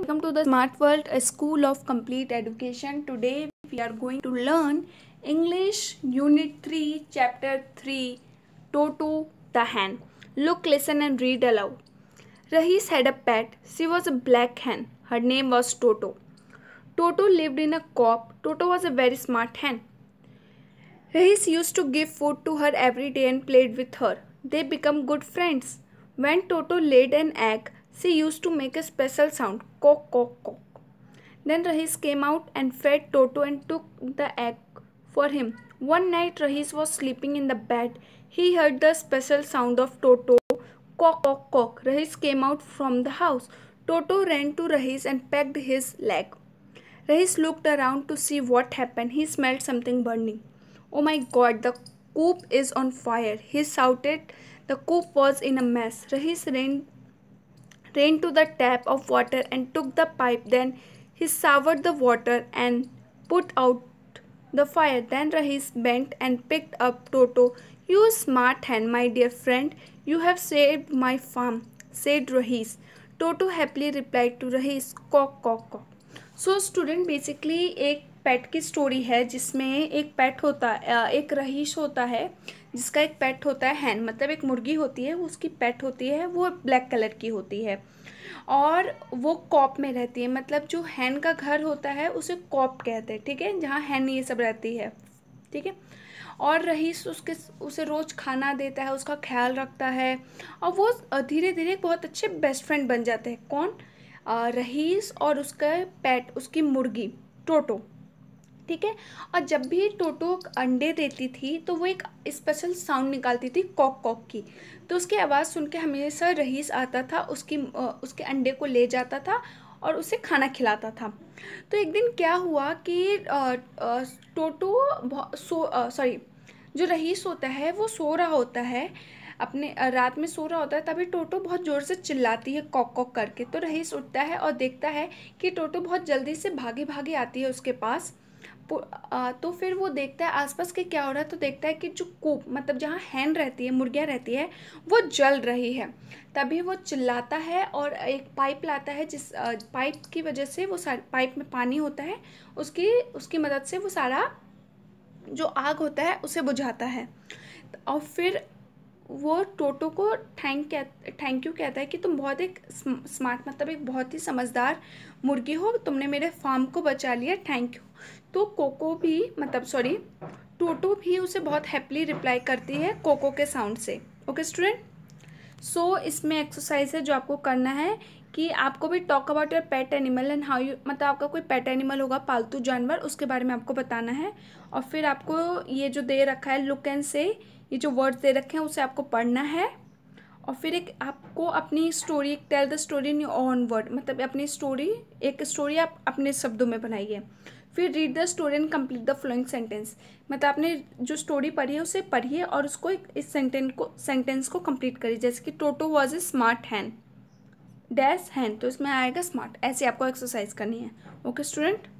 welcome to the smart world a school of complete education today we are going to learn english unit 3 chapter 3 toto the hen look listen and read aloud rahis had a pet she was a black hen her name was toto toto lived in a coop toto was a very smart hen rahis used to give food to her every day and played with her they became good friends when toto laid an egg she used to make a special sound, cock, cock, cock. Then Rahis came out and fed Toto and took the egg for him. One night Rahis was sleeping in the bed. He heard the special sound of Toto, cock, cock, cock. Rahis came out from the house. Toto ran to Rahis and pecked his leg. Rahis looked around to see what happened. He smelled something burning. Oh my god, the coop is on fire. He shouted. The coop was in a mess. Rahis ran ran to the tap of water and took the pipe. Then he soured the water and put out the fire. Then Rahis bent and picked up Toto. You smart hen, my dear friend. You have saved my farm, said Rahis. Toto happily replied to Rahis, cock, cock, cock. so, student basically ek pet ki story hai jisme ek pet hota hai ek rahis hota hai जिसका एक पेट होता है हैन मतलब एक मुर्गी होती है उसकी पेट होती है वो ब्लैक कलर की होती है और वो कॉप में रहती है मतलब जो हैन का घर होता है उसे कॉप कहते हैं ठीक है जहाँ हैन ये सब रहती है ठीक है और रईस उसके उसे रोज़ खाना देता है उसका ख्याल रखता है और वो धीरे धीरे बहुत अच्छे बेस्ट फ्रेंड बन जाते हैं कौन रहीस और उसका पेट उसकी मुर्गी टोटो ठीक है और जब भी टोटो अंडे देती थी तो वो एक स्पेशल साउंड निकालती थी कॉक कॉक की तो उसकी आवाज़ सुन के हमेशा रईस आता था उसकी उसके अंडे को ले जाता था और उसे खाना खिलाता था तो एक दिन क्या हुआ कि टोटो सो सॉरी जो रईस होता है वो सो रहा होता है अपने रात में सो रहा होता है तभी टोटो बहुत ज़ोर से चिल्लाती है कॉक कॉक करके तो रईस उठता है और देखता है कि टोटो बहुत जल्दी से भागी भागी आती है उसके पास तो फिर वो देखता है आसपास के क्या हो रहा है तो देखता है कि जो कूप मतलब जहाँ हैन रहती है मुर्गियाँ रहती है वो जल रही है तभी वो चिल्लाता है और एक पाइप लाता है जिस पाइप की वजह से वो पाइप में पानी होता है उसकी उसकी मदद से वो सारा जो आग होता है उसे बुझाता है और फिर वो टोटो को थैंक कह थैंक यू कहता है कि तुम बहुत एक स्मार्ट मतलब एक बहुत ही समझदार मुर्गी हो तुमने मेरे फार्म को बचा लिया थैंक यू तो कोको भी मतलब सॉरी टोटो भी उसे बहुत हैप्पली रिप्लाई करती है कोको के साउंड से ओके स्टूडेंट सो इसमें एक्सरसाइज है जो आपको करना है कि आपको भी talk about your pet animal and how you मतलब आपका कोई पेट एनिमल होगा पालतू जानवर उसके बारे में आपको बताना है और फिर आपको ये जो दे रखा है लुक एंड से ये जो वर्ड्स दे रखे हैं उसे आपको पढ़ना है और फिर एक आपको अपनी स्टोरी एक tell the story in your own word मतलब अपनी स्टोरी एक स्टोरी आप अपने शब्दों में बनाइए फिर read the story and complete the following sentence मतलब आपने जो स्टोरी पढ़ी है उसे पढ़िए और उसको एक इस सेंटेंस को सेंटेंस को कंप्लीट करिए जैसे कि Toto was a smart hand dash hand तो इसमें आएगा स्मार्ट ऐसे आपको एक्सरसाइज करनी है ओके स्टूडेंट